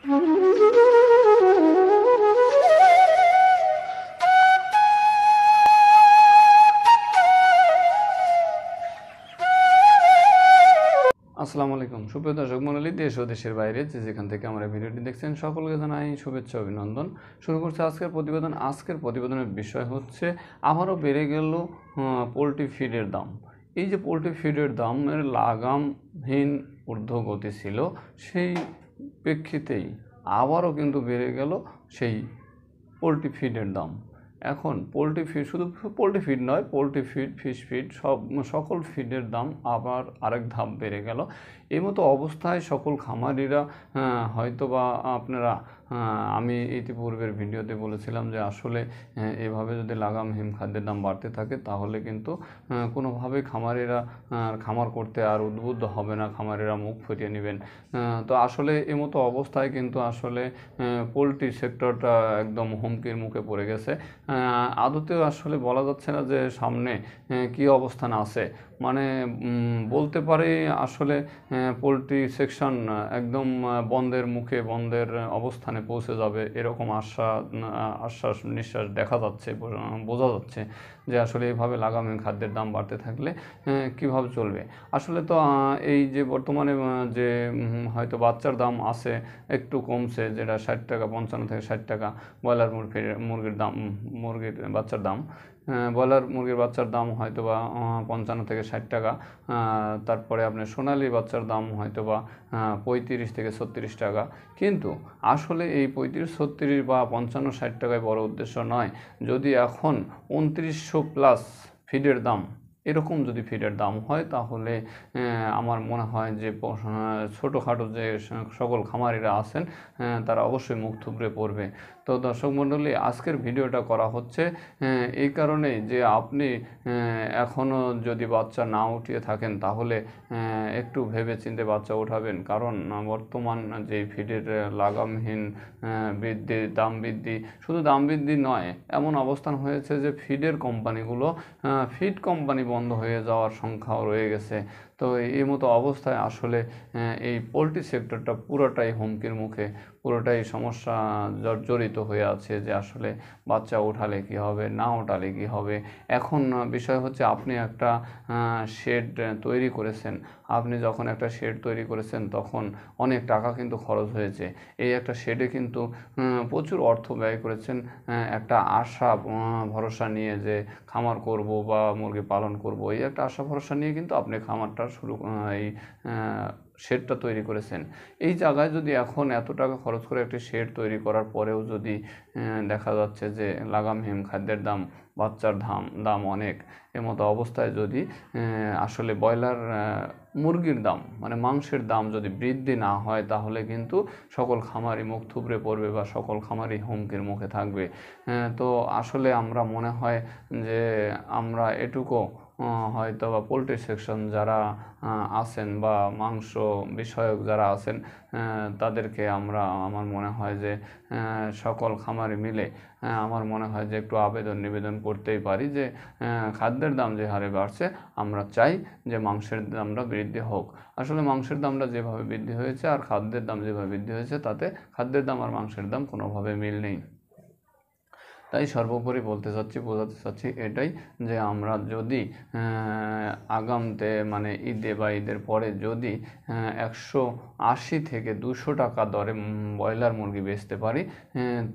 আসসালামু আলাইকুম সুপ্রিয় দর্শক মন্ডলী দেশ ও দেশের বাইরে যে যেখান থেকে আমরা ভিডিওটি দেখছেন সকলকে জানাই শুভেচ্ছা অভিনন্দন শুরু করছে আজকের প্রতিবেদন আজকের প্রতিবেদনের বিষয় হচ্ছে আবারও বেড়ে গেল পোলট্রি ফিডের দাম এই যে পোলট্রি ফিডের দামের লাগামহীন ঊর্ধ্বগতি ছিল সেই প্রেক্ষিতেই আবারও কিন্তু বেড়ে গেল সেই পোলট্রি ফিডের দাম এখন পোলট্রি ফিড শুধু পোলট্রি ফিড নয় পোলট্রি ফিড ফিশ ফিড সব সকল ফিডের দাম আবার আরেক ধাপ বেড়ে গেল এই মতো অবস্থায় সকল খামারিরা হ্যাঁ, হয়তো বা আপনারা হ্যাঁ, আমি ইতিপূর্বের ভিডিওতে বলেছিলাম যে আসলে এভাবে যদি লাগাম হিম খাদ্যের দাম বাড়তে থাকে তাহলে কিন্তু কোনোভাবেই খামারেরা খামার করতে আর উদ্বুদ্ধ হবে না খামারেরা মুখ ফুটিয়ে নেবেন তো আসলে এমতো অবস্থায় কিন্তু আসলে পোলট্রি সেক্টরটা একদম হুমকির মুখে পড়ে গেছে আদতেও আসলে বলা যাচ্ছে না যে সামনে কি অবস্থান আছে মানে বলতে পারে আসলে পোলট্রি সেকশন একদম বন্ধের মুখে বন্ধের অবস্থানে পৌঁছে যাবে এরকম আশ্বাস আশ্বাস নিঃশ্বাস দেখা যাচ্ছে বোঝা যাচ্ছে যে আসলে এইভাবে লাগামে খাদ্যের দাম বাড়তে থাকলে কীভাবে চলবে আসলে তো এই যে বর্তমানে যে হয়তো বাচ্চার দাম আছে একটু কমছে যেটা ষাট টাকা পঞ্চান্ন থেকে ষাট টাকা ব্রয়লার মুরগির মুরগির দাম মুরগির বাচ্চার দাম হ্যাঁ, ব্রয়লার মুরগির বাচ্চার দাম হয়তো বা পঞ্চান্ন থেকে ষাট টাকা তারপরে আপনার সোনালি বাচ্চার দাম হয়তো বা পঁয়ত্রিশ থেকে ছত্রিশ টাকা কিন্তু আসলে এই পঁয়ত্রিশ ছত্রিশ বা পঞ্চান্ন ষাট টাকায় বড় উদ্দেশ্য নয় যদি এখন উনত্রিশশো প্লাস ফিডের দাম এরকম যদি ফিডের দাম হয় তাহলে আমার মনে হয় যে ছোটোখাটো যে সকল খামারিরা আছেন তারা অবশ্যই মুখ থুবড়ে পড়বে তো দর্শক মণ্ডলী আজকের ভিডিওটা করা হচ্ছে হ্যাঁ, এই কারণে যে আপনি হ্যাঁ, এখনও যদি বাচ্চা না উঠিয়ে থাকেন তাহলে হ্যাঁ, একটু ভেবে চিনতে বাচ্চা উঠাবেন কারণ বর্তমান যে ফিডের লাগামহীন বৃদ্ধি দাম বৃদ্ধি শুধু দাম বৃদ্ধি নয় এমন অবস্থান হয়েছে যে ফিডের কোম্পানিগুলো ফিড কোম্পানি বন্ধ হয়ে যাওয়ার সংখ্যাও রয়ে গেছে তো এই মতো অবস্থায় আসলে এই পোলট্রি সেক্টরটা পুরোটাই হুমকির মুখে পুরোটাই সমস্যা জর্জরিত হয়ে আছে যে আসলে বাচ্চা ওঠালে কি হবে না ওঠালে কি হবে এখন বিষয় হচ্ছে আপনি একটা শেড তৈরি করেছেন আপনি যখন একটা শেড তৈরি করেছেন তখন অনেক টাকা কিন্তু খরচ হয়েছে এই একটা শেডে কিন্তু প্রচুর অর্থ ব্যয় করেছেন একটা আশা ভরসা নিয়ে যে খামার করব বা মুরগি পালন করব এই একটা আশা ভরসা নিয়ে কিন্তু আপনি খামারটা শুরু এই শেডটা তৈরি করেছেন এই জায়গায় যদি এখন এত টাকা খরচ করে একটি শেড তৈরি করার পরেও যদি দেখা যাচ্ছে যে লাগাম হেম খাদ্যের দাম বাচ্চার ধাম দাম অনেক এ মতো অবস্থায় যদি আসলে ব্রয়লার মুরগির দাম মানে মাংসের দাম যদি বৃদ্ধি না হয় তাহলে কিন্তু সকল খামারি মুখ থুবড়ে পড়বে বা সকল খামারই হুমকির মুখে থাকবে তো আসলে আমরা মনে হয় যে আমরা এটুকু হয়তো বা পোলট্রি সেকশন যারা আছেন বা মাংস বিষয়ক যারা আছেন তাদেরকে আমরা আমার মনে হয় যে সকল খামারে মিলে আমার মনে হয় যে একটু আবেদন নিবেদন করতেই পারি যে খাদ্যের দাম যে হারে বাড়ছে আমরা চাই যে মাংসের দামটা বৃদ্ধি হোক আসলে মাংসের দামটা যেভাবে বৃদ্ধি হয়েছে আর খাদ্যের দাম যেভাবে বৃদ্ধি হয়েছে তাতে খাদ্যের দাম আর মাংসের দাম কোনোভাবে মিল নেই তাই সর্বোপরি বলতে চাচ্ছি বোঝাতে চাচ্ছি এটাই যে আমরা যদি আগামতে মানে ঈদে বা ঈদের পরে যদি একশো আশি থেকে দুশো টাকা দরে ব্রয়লার মুরগি বেচতে পারি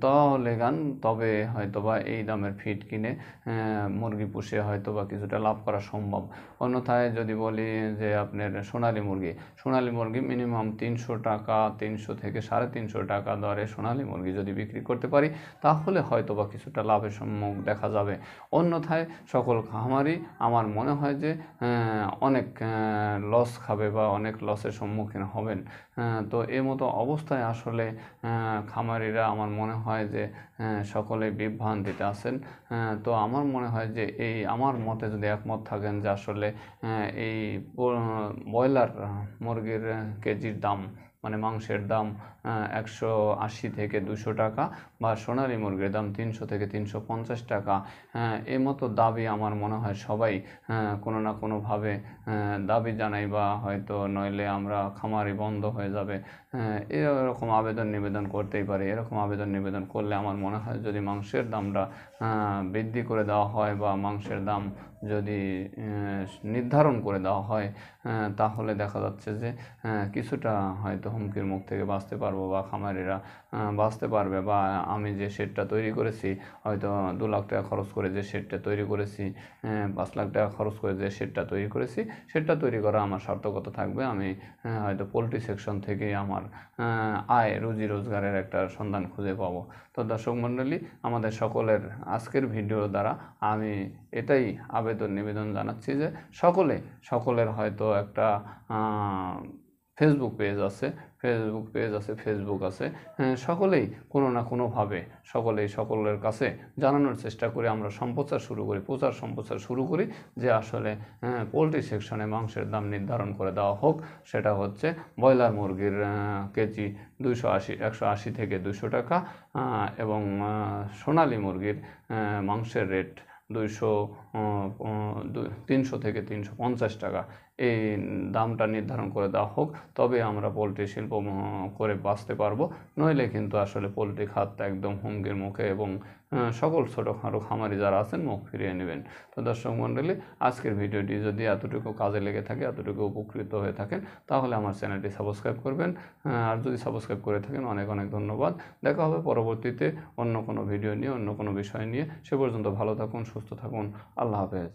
তাহলে গান তবে হয়তোবা এই দামের ফিট কিনে মুরগি পুষে হয়তোবা কিছুটা লাভ করা সম্ভব অন্যথায় যদি বলি যে আপনার সোনালি মুরগি সোনালি মুরগি মিনিমাম তিনশো টাকা তিনশো থেকে সাড়ে তিনশো টাকা দরে সোনালি মুরগি যদি বিক্রি করতে পারি তাহলে হয়তোবা কিছু কিছুটা লাভের সম্মুখ দেখা যাবে অন্যথায় সকল খামারই আমার মনে হয় যে অনেক লস খাবে বা অনেক লসের সম্মুখীন হবেন তো এ মতো অবস্থায় আসলে খামারিরা আমার মনে হয় যে সকলে বিভ্রান্তিতে আছেন তো আমার মনে হয় যে এই আমার মতে যদি একমত থাকেন যে আসলে এই ব্রয়লার মুরগির কেজির দাম মানে মাংসের দাম একশো আশি থেকে দুশো টাকা বা সোনালি মুরগির দাম তিনশো থেকে তিনশো পঞ্চাশ টাকা এ মতো দাবি আমার মনে হয় সবাই কোনো না কোনোভাবে দাবি জানাই বা হয়তো নইলে আমরা খামারি বন্ধ হয়ে যাবে এরকম আবেদন নিবেদন করতেই পারি এরকম আবেদন নিবেদন করলে আমার মনে হয় যদি মাংসের দামটা বৃদ্ধি করে দেওয়া হয় বা মাংসের দাম যদি নির্ধারণ করে দেওয়া হয় তাহলে দেখা যাচ্ছে যে কিছুটা হয়তো হুমকির মুখ থেকে বাঁচতে পারবো বা খামারিরা বাঁচতে পারবে বা আমি যে শেডটা তৈরি করেছি হয়তো দু লাখ টাকা খরচ করে যে শেডটা তৈরি করেছি পাঁচ লাখ টাকা খরচ করে যে শেডটা তৈরি করেছি সেটটা তৈরি করা আমার সার্থকতা থাকবে আমি হয়তো পোলট্রি সেকশন থেকে আমার আয় রুজি রোজগারের একটা সন্ধান খুঁজে পাবো তো দর্শক মণ্ডলী আমাদের সকলের আজকের ভিডিও দ্বারা আমি এটাই আবেদন নিবেদন জানাচ্ছি যে সকলে সকলের হয়তো একটা ফেসবুক পেজ আছে ফেসবুক পেজ আছে ফেসবুক আছে সকলেই কোনো না কোনোভাবে সকলেই সকলের কাছে জানানোর চেষ্টা করে আমরা সম্প্রচার শুরু করি প্রচার সম্প্রচার শুরু করি যে আসলে পোলট্রি সেকশনে মাংসের দাম নির্ধারণ করে দেওয়া হোক সেটা হচ্ছে ব্রয়লার মুরগির কেজি দুইশো আশি একশো আশি থেকে দুশো টাকা এবং সোনালি মুরগির মাংসের রেট দুইশো তিনশো থেকে তিনশো পঞ্চাশ টাকা এই দামটা নির্ধারণ করে দেওয়া হোক তবে আমরা পোলট্রি শিল্প করে বাঁচতে পারবো নইলে কিন্তু আসলে পোলট্রি খাতটা একদম হুমকির মুখে এবং সকল ছোটোখাটো খামারি যারা আছেন মুখ ফিরিয়ে নেবেন তো দর্শক মণ্ডলী আজকের ভিডিওটি যদি এতটুকু কাজে লেগে থাকে এতটুকু উপকৃত হয়ে থাকেন তাহলে আমার চ্যানেলটি সাবস্ক্রাইব করবেন আর যদি সাবস্ক্রাইব করে থাকেন অনেক অনেক ধন্যবাদ দেখা হবে পরবর্তীতে অন্য কোনো ভিডিও নিয়ে অন্য কোনো বিষয় নিয়ে সে পর্যন্ত ভালো থাকুন সুস্থ থাকুন আল্লাহ হাফেজ